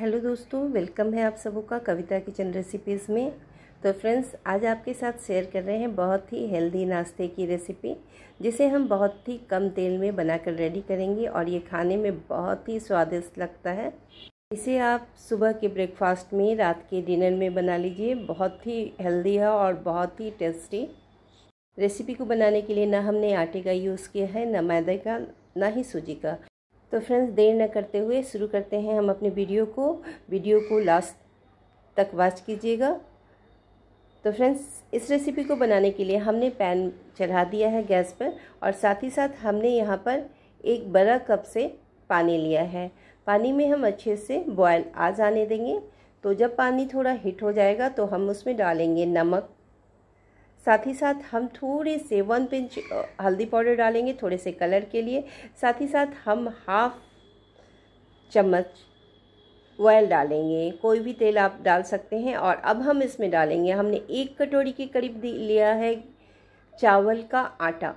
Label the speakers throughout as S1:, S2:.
S1: hello दोस्तों welcome है आप सबों का कविता किचन रेसिपीज़ में तो फ्रेंड्स आज आपके साथ शेयर कर रहे हैं बहुत ही हेल्दी नाश्ते की रेसिपी जिसे हम बहुत ही कम तेल में बनाकर रेडी करेंगे और ये खाने में बहुत ही स्वादिष्ट लगता है इसे आप सुबह के ब्रेकफास्ट में रात के डिनर में बना लीजिए बहुत ही हेल्दी है और बहुत ही टेस्टी रेसिपी को बनाने के लिए ना हमने आटे का यूज़ किया है ना मैदे का ना ही सूजी का तो फ्रेंड्स देर न करते हुए शुरू करते हैं हम अपने वीडियो को वीडियो को लास्ट तक वॉच कीजिएगा तो फ्रेंड्स इस रेसिपी को बनाने के लिए हमने पैन चढ़ा दिया है गैस पर और साथ ही साथ हमने यहाँ पर एक बड़ा कप से पानी लिया है पानी में हम अच्छे से बॉयल आ जाने देंगे तो जब पानी थोड़ा हीट हो जाएगा तो हम उसमें डालेंगे नमक साथ ही साथ हम थोड़े से वन पिंच हल्दी पाउडर डालेंगे थोड़े से कलर के लिए साथ ही साथ हम हाफ चम्मच ऑयल डालेंगे कोई भी तेल आप डाल सकते हैं और अब हम इसमें डालेंगे हमने एक कटोरी के करीब लिया है चावल का आटा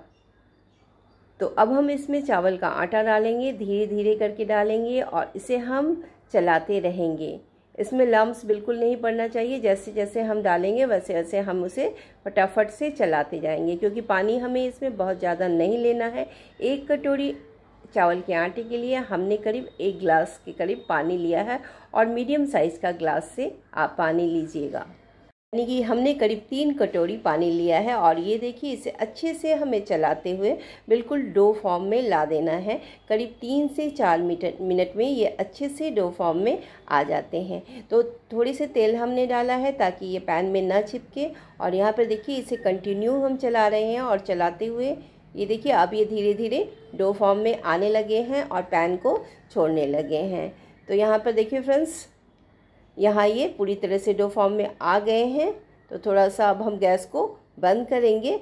S1: तो अब हम इसमें चावल का आटा डालेंगे धीरे धीरे करके डालेंगे और इसे हम चलाते रहेंगे इसमें लम्ब बिल्कुल नहीं पड़ना चाहिए जैसे जैसे हम डालेंगे वैसे वैसे हम उसे फटाफट से चलाते जाएंगे क्योंकि पानी हमें इसमें बहुत ज़्यादा नहीं लेना है एक कटोरी चावल के आटे के लिए हमने करीब एक ग्लास के करीब पानी लिया है और मीडियम साइज़ का ग्लास से आप पानी लीजिएगा यानी कि हमने करीब तीन कटोरी पानी लिया है और ये देखिए इसे अच्छे से हमें चलाते हुए बिल्कुल डो फॉर्म में ला देना है करीब तीन से चार मीटर मिनट में ये अच्छे से डो फॉर्म में आ जाते हैं तो थोड़ी से तेल हमने डाला है ताकि ये पैन में ना चिपके और यहाँ पर देखिए इसे कंटिन्यू हम चला रहे हैं और चलाते हुए ये देखिए अब ये धीरे धीरे डो फॉर्म में आने लगे हैं और पैन को छोड़ने लगे हैं तो यहाँ पर देखिए फ्रेंड्स यहाँ ये पूरी तरह से डो फॉर्म में आ गए हैं तो थोड़ा सा अब हम गैस को बंद करेंगे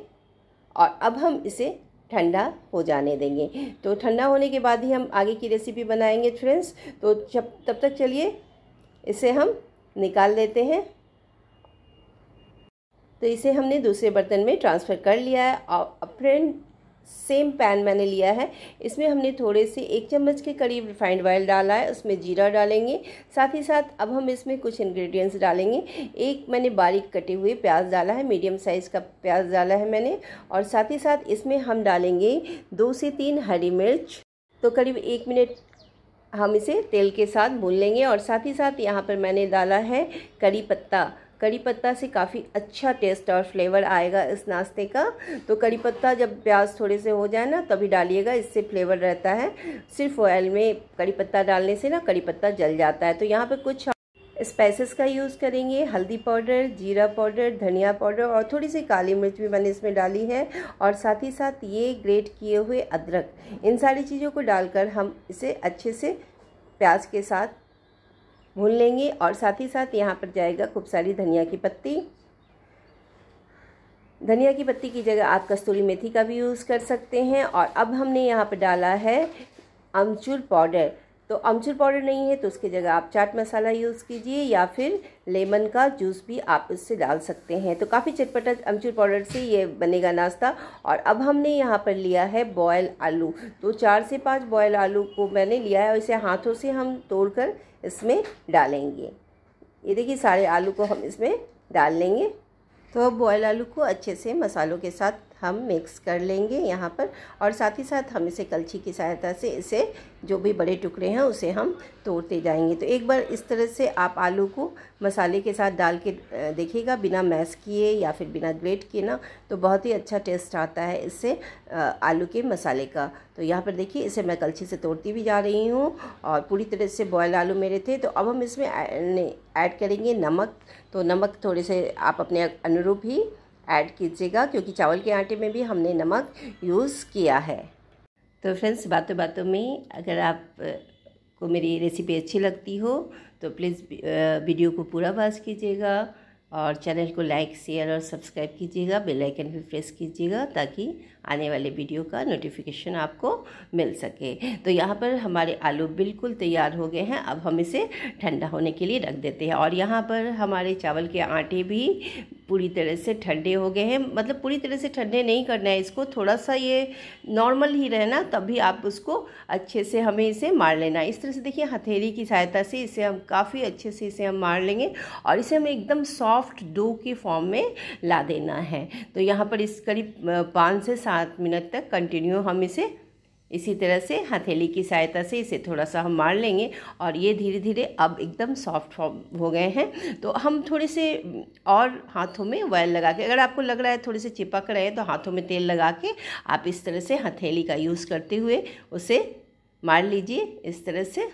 S1: और अब हम इसे ठंडा हो जाने देंगे तो ठंडा होने के बाद ही हम आगे की रेसिपी बनाएंगे फ्रेंड्स तो जब तब तक चलिए इसे हम निकाल लेते हैं तो इसे हमने दूसरे बर्तन में ट्रांसफ़र कर लिया है और फ्रेंड सेम पैन मैंने लिया है इसमें हमने थोड़े से एक चम्मच के करीब रिफाइंड ऑयल डाला है उसमें जीरा डालेंगे साथ ही साथ अब हम इसमें कुछ इंग्रेडिएंट्स डालेंगे एक मैंने बारीक कटे हुए प्याज डाला है मीडियम साइज़ का प्याज डाला है मैंने और साथ ही साथ इसमें हम डालेंगे दो से तीन हरी मिर्च तो करीब एक मिनट हम इसे तेल के साथ भून लेंगे और साथ ही साथ यहाँ पर मैंने डाला है करी पत्ता कड़ी पत्ता से काफ़ी अच्छा टेस्ट और फ्लेवर आएगा इस नाश्ते का तो कड़ी पत्ता जब प्याज थोड़े से हो जाए ना तभी डालिएगा इससे फ्लेवर रहता है सिर्फ ऑयल में कड़ी पत्ता डालने से ना कड़ी पत्ता जल जाता है तो यहाँ पर कुछ स्पाइसेस का यूज़ करेंगे हल्दी पाउडर जीरा पाउडर धनिया पाउडर और थोड़ी सी काली मिर्च भी मैंने इसमें डाली है और साथ ही साथ ये ग्रेट किए हुए अदरक इन सारी चीज़ों को डालकर हम इसे अच्छे से प्याज के साथ भून लेंगे और साथ ही साथ यहाँ पर जाएगा खूब सारी धनिया की पत्ती धनिया की पत्ती की जगह आप कस्तूरी मेथी का भी यूज़ कर सकते हैं और अब हमने यहाँ पर डाला है अमचूर पाउडर तो अमचूर पाउडर नहीं है तो उसकी जगह आप चाट मसाला यूज़ कीजिए या फिर लेमन का जूस भी आप उससे डाल सकते हैं तो काफ़ी चटपटा अमचूर पाउडर से ये बनेगा नाश्ता और अब हमने यहाँ पर लिया है बॉयल आलू तो चार से पाँच बॉयल आलू को मैंने लिया है और इसे हाथों से हम तोड़कर इसमें डालेंगे ये देखिए सारे आलू को हम इसमें डाल लेंगे तो अब बॉयल आलू को अच्छे से मसालों के साथ हम मिक्स कर लेंगे यहाँ पर और साथ ही साथ हम इसे कलछी की सहायता से इसे जो भी बड़े टुकड़े हैं उसे हम तोड़ते जाएंगे तो एक बार इस तरह से आप आलू को मसाले के साथ डाल के देखिएगा बिना मैश किए या फिर बिना ग्रेट किए ना तो बहुत ही अच्छा टेस्ट आता है इससे आलू के मसाले का तो यहाँ पर देखिए इसे मैं कलछी से तोड़ती भी जा रही हूँ और पूरी तरह से बॉयल आलू मेरे थे तो अब हम इसमें ऐड करेंगे नमक तो नमक थोड़े से आप अपने अनुरूप ही ऐड कीजिएगा क्योंकि चावल के आटे में भी हमने नमक यूज़ किया है तो फ्रेंड्स बातों बातों में अगर आप को मेरी रेसिपी अच्छी लगती हो तो प्लीज़ वीडियो को पूरा बाज़ कीजिएगा और चैनल को लाइक शेयर और सब्सक्राइब कीजिएगा बेल आइकन भी प्रेस कीजिएगा ताकि आने वाले वीडियो का नोटिफिकेशन आपको मिल सके तो यहाँ पर हमारे आलू बिल्कुल तैयार हो गए हैं अब हम इसे ठंडा होने के लिए रख देते हैं और यहाँ पर हमारे चावल के आटे भी पूरी तरह से ठंडे हो गए हैं मतलब पूरी तरह से ठंडे नहीं करना है इसको थोड़ा सा ये नॉर्मल ही रहना तभी आप उसको अच्छे से हमें इसे मार लेना इस तरह से देखिए हथेली की सहायता से इसे हम काफ़ी अच्छे से इसे हम मार लेंगे और इसे हमें एकदम सॉफ्ट डो के फॉर्म में ला देना है तो यहाँ पर इस करीब पाँच से सात मिनट तक कंटिन्यू हम इसे इसी तरह से हथेली की सहायता से इसे थोड़ा सा हम मार लेंगे और ये धीरे धीरे अब एकदम सॉफ्ट हो गए हैं तो हम थोड़े से और हाथों में वायल लगा के अगर आपको लग रहा है थोड़े से चिपक रहे हैं तो हाथों में तेल लगा के आप इस तरह से हथेली का यूज़ करते हुए उसे मार लीजिए इस तरह से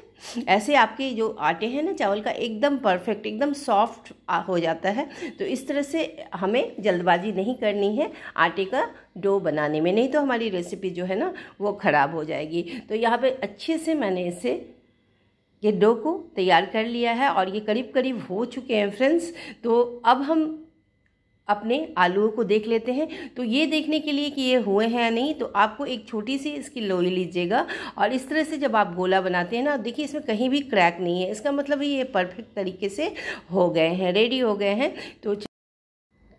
S1: ऐसे आपके जो आटे हैं ना चावल का एकदम परफेक्ट एकदम सॉफ्ट हो जाता है तो इस तरह से हमें जल्दबाजी नहीं करनी है आटे का डो बनाने में नहीं तो हमारी रेसिपी जो है ना वो ख़राब हो जाएगी तो यहाँ पे अच्छे से मैंने इसे ये डो को तैयार कर लिया है और ये करीब करीब हो चुके हैं फ्रेंड्स तो अब हम अपने आलूओं को देख लेते हैं तो ये देखने के लिए कि ये हुए हैं या नहीं तो आपको एक छोटी सी इसकी लोई लीजिएगा और इस तरह से जब आप गोला बनाते हैं ना देखिए इसमें कहीं भी क्रैक नहीं है इसका मतलब ये परफेक्ट तरीके से हो गए हैं रेडी हो गए हैं तो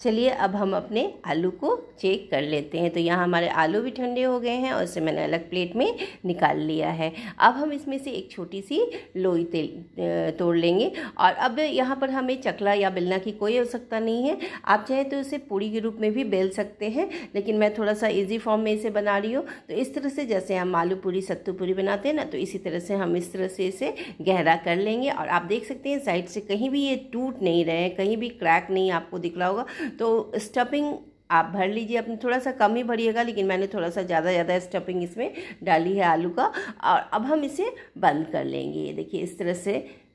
S1: चलिए अब हम अपने आलू को चेक कर लेते हैं तो यहाँ हमारे आलू भी ठंडे हो गए हैं और इसे मैंने अलग प्लेट में निकाल लिया है अब हम इसमें से एक छोटी सी लोई तेल तोड़ लेंगे और अब यहाँ पर हमें चकला या बेलना की कोई आवश्यकता नहीं है आप चाहे तो इसे पूड़ी के रूप में भी बेल सकते हैं लेकिन मैं थोड़ा सा ईजी फॉर्म में इसे बना रही हूँ तो इस तरह से जैसे हम आलू पूरी सत्तू पूरी बनाते हैं ना तो इसी तरह से हम इस तरह से इसे गहरा कर लेंगे और आप देख सकते हैं साइड से कहीं भी ये टूट नहीं रहे हैं कहीं भी क्रैक नहीं आपको दिख रहा होगा तो स्टफिंग आप भर लीजिए अपने थोड़ा सा कम ही भरिएगा लेकिन मैंने थोड़ा सा ज़्यादा ज़्यादा स्टफिंग इसमें डाली है आलू का और अब हम इसे बंद कर लेंगे ये देखिए इस तरह से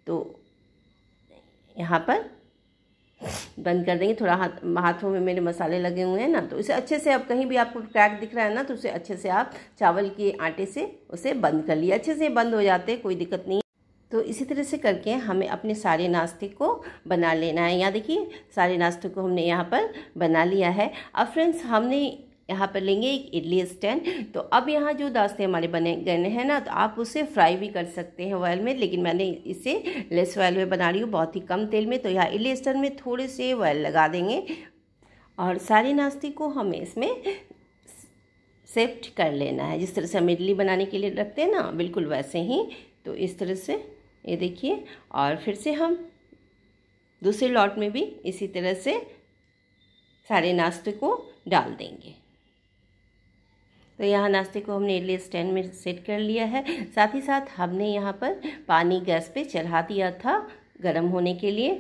S1: तो यहाँ पर बंद कर देंगे थोड़ा हाथ हाथों में मेरे मसाले लगे हुए हैं ना तो इसे अच्छे से अब कहीं भी आपको क्रैक दिख रहा है ना तो उसे अच्छे से आप चावल के आटे से उसे बंद कर लिए अच्छे से बंद हो जाते कोई दिक्कत नहीं तो इसी तरह से करके हमें अपने सारे नाश्ते को बना लेना है यहाँ देखिए सारे नाश्ते को हमने यहाँ पर बना लिया है अब फ्रेंड्स हमने यहाँ पर लेंगे एक इडली स्टैंड तो अब यहाँ जो नाश्ते हमारे बने गए हैं ना तो आप उसे फ्राई भी कर सकते हैं ऑयल में लेकिन मैंने इसे लेस ऑयल में बना रही हूँ बहुत ही कम तेल में तो यहाँ इडली स्टैंड में थोड़े से ऑयल लगा देंगे और सारे नाश्ते को हमें इसमें सेफ्ट कर लेना है जिस तरह से हम इडली बनाने के लिए रखते हैं ना बिल्कुल वैसे ही तो इस तरह से ये देखिए और फिर से हम दूसरे लॉट में भी इसी तरह से सारे नाश्ते को डाल देंगे तो यहाँ नाश्ते को हमने इडली स्टैंड में सेट कर लिया है साथ ही साथ हमने यहाँ पर पानी गैस पे चढ़ा दिया था गर्म होने के लिए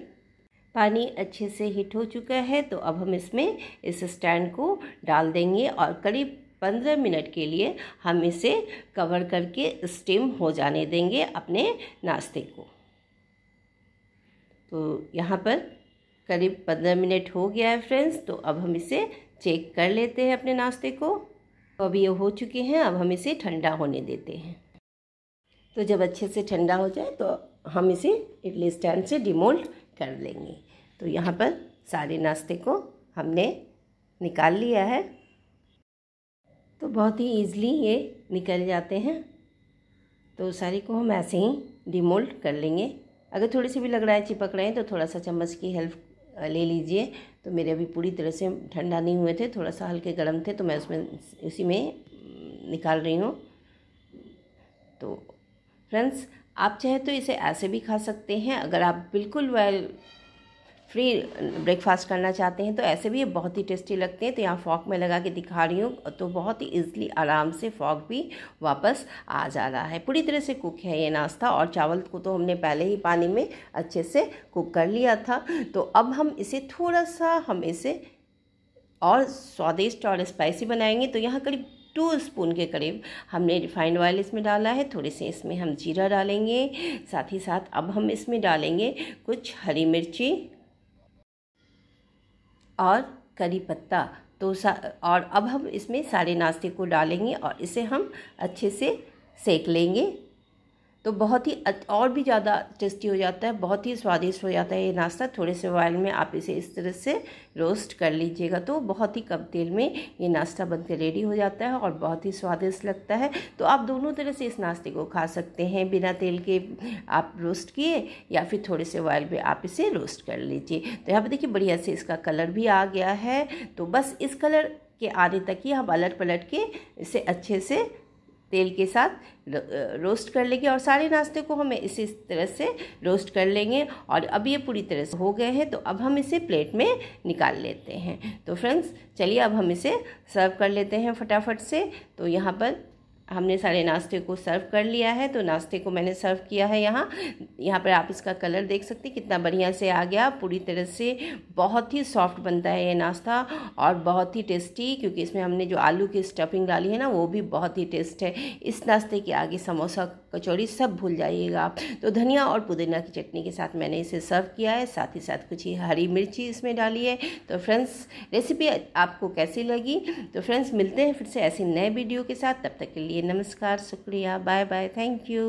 S1: पानी अच्छे से हीट हो चुका है तो अब हम इसमें इस स्टैंड को डाल देंगे और करीब पंद्रह मिनट के लिए हम इसे कवर करके स्टीम हो जाने देंगे अपने नाश्ते को तो यहाँ पर करीब पंद्रह मिनट हो गया है फ्रेंड्स तो अब हम इसे चेक कर लेते हैं अपने नाश्ते को तो अब ये हो चुके हैं अब हम इसे ठंडा होने देते हैं तो जब अच्छे से ठंडा हो जाए तो हम इसे इडली स्टैंड से डिमोल्ड कर लेंगे तो यहाँ पर सारे नाश्ते को हमने निकाल लिया है तो बहुत ही ईज़िली ये निकल जाते हैं तो सारी को हम ऐसे ही डिमोल्ड कर लेंगे अगर थोड़ी सी भी लग रहा है चिपक रहे हैं तो थोड़ा सा चम्मच की हेल्प ले लीजिए तो मेरे अभी पूरी तरह से ठंडा नहीं हुए थे थोड़ा सा हल्के गर्म थे तो मैं उसमें उसी में निकाल रही हूँ तो फ्रेंड्स आप चाहे तो इसे ऐसे भी खा सकते हैं अगर आप बिल्कुल वेल फ्री ब्रेकफास्ट करना चाहते हैं तो ऐसे भी ये बहुत ही टेस्टी लगते हैं तो यहाँ फॉक में लगा के दिखा रही हूँ तो बहुत ही ईजिली आराम से फॉक भी वापस आ जा रहा है पूरी तरह से कुक है ये नाश्ता और चावल को तो हमने पहले ही पानी में अच्छे से कुक कर लिया था तो अब हम इसे थोड़ा सा हम इसे और स्वादिष्ट और स्पाइसी बनाएंगे तो यहाँ करीब टू स्पून के करीब हमने रिफाइंड ऑयल इसमें डाला है थोड़े से इसमें हम जीरा डालेंगे साथ ही साथ अब हम इसमें डालेंगे कुछ हरी मिर्ची और करी पत्ता तो और अब हम इसमें सारे नाश्ते को डालेंगे और इसे हम अच्छे से सेक लेंगे तो बहुत ही और भी ज़्यादा टेस्टी हो जाता है बहुत ही स्वादिष्ट हो जाता है ये नाश्ता थोड़े से ऑयल में आप इसे इस तरह से रोस्ट कर लीजिएगा तो बहुत ही कम तेल में ये नाश्ता बनकर रेडी हो जाता है और बहुत ही स्वादिष्ट लगता है तो आप दोनों तरह से इस नाश्ते को खा सकते हैं बिना तेल के आप रोस्ट किए या फिर थोड़े से ऑयल में आप इसे रोस्ट कर लीजिए तो यहाँ पर देखिए बढ़िया से इसका कलर भी आ गया है तो बस इस कलर के आने तक ही हम अलट पलट के इसे अच्छे से तेल के साथ रोस्ट कर लेंगे और सारे नाश्ते को हमें इसी तरह से रोस्ट कर लेंगे और अब ये पूरी तरह से हो गए हैं तो अब हम इसे प्लेट में निकाल लेते हैं तो फ्रेंड्स चलिए अब हम इसे सर्व कर लेते हैं फटाफट से तो यहाँ पर हमने सारे नाश्ते को सर्व कर लिया है तो नाश्ते को मैंने सर्व किया है यहाँ यहाँ पर आप इसका कलर देख सकते हैं कितना बढ़िया से आ गया पूरी तरह से बहुत ही सॉफ्ट बनता है ये नाश्ता और बहुत ही टेस्टी क्योंकि इसमें हमने जो आलू की स्टफिंग डाली है ना वो भी बहुत ही टेस्ट है इस नाश्ते के आगे समोसा कचौड़ी सब भूल जाइएगा आप तो धनिया और पुदीना की चटनी के साथ मैंने इसे सर्व किया है साथ ही साथ कुछ ही हरी मिर्ची इसमें डाली है तो फ्रेंड्स रेसिपी आपको कैसी लगी तो फ्रेंड्स मिलते हैं फिर से ऐसी नए वीडियो के साथ तब तक के लिए नमस्कार शुक्रिया बाय बाय थैंक यू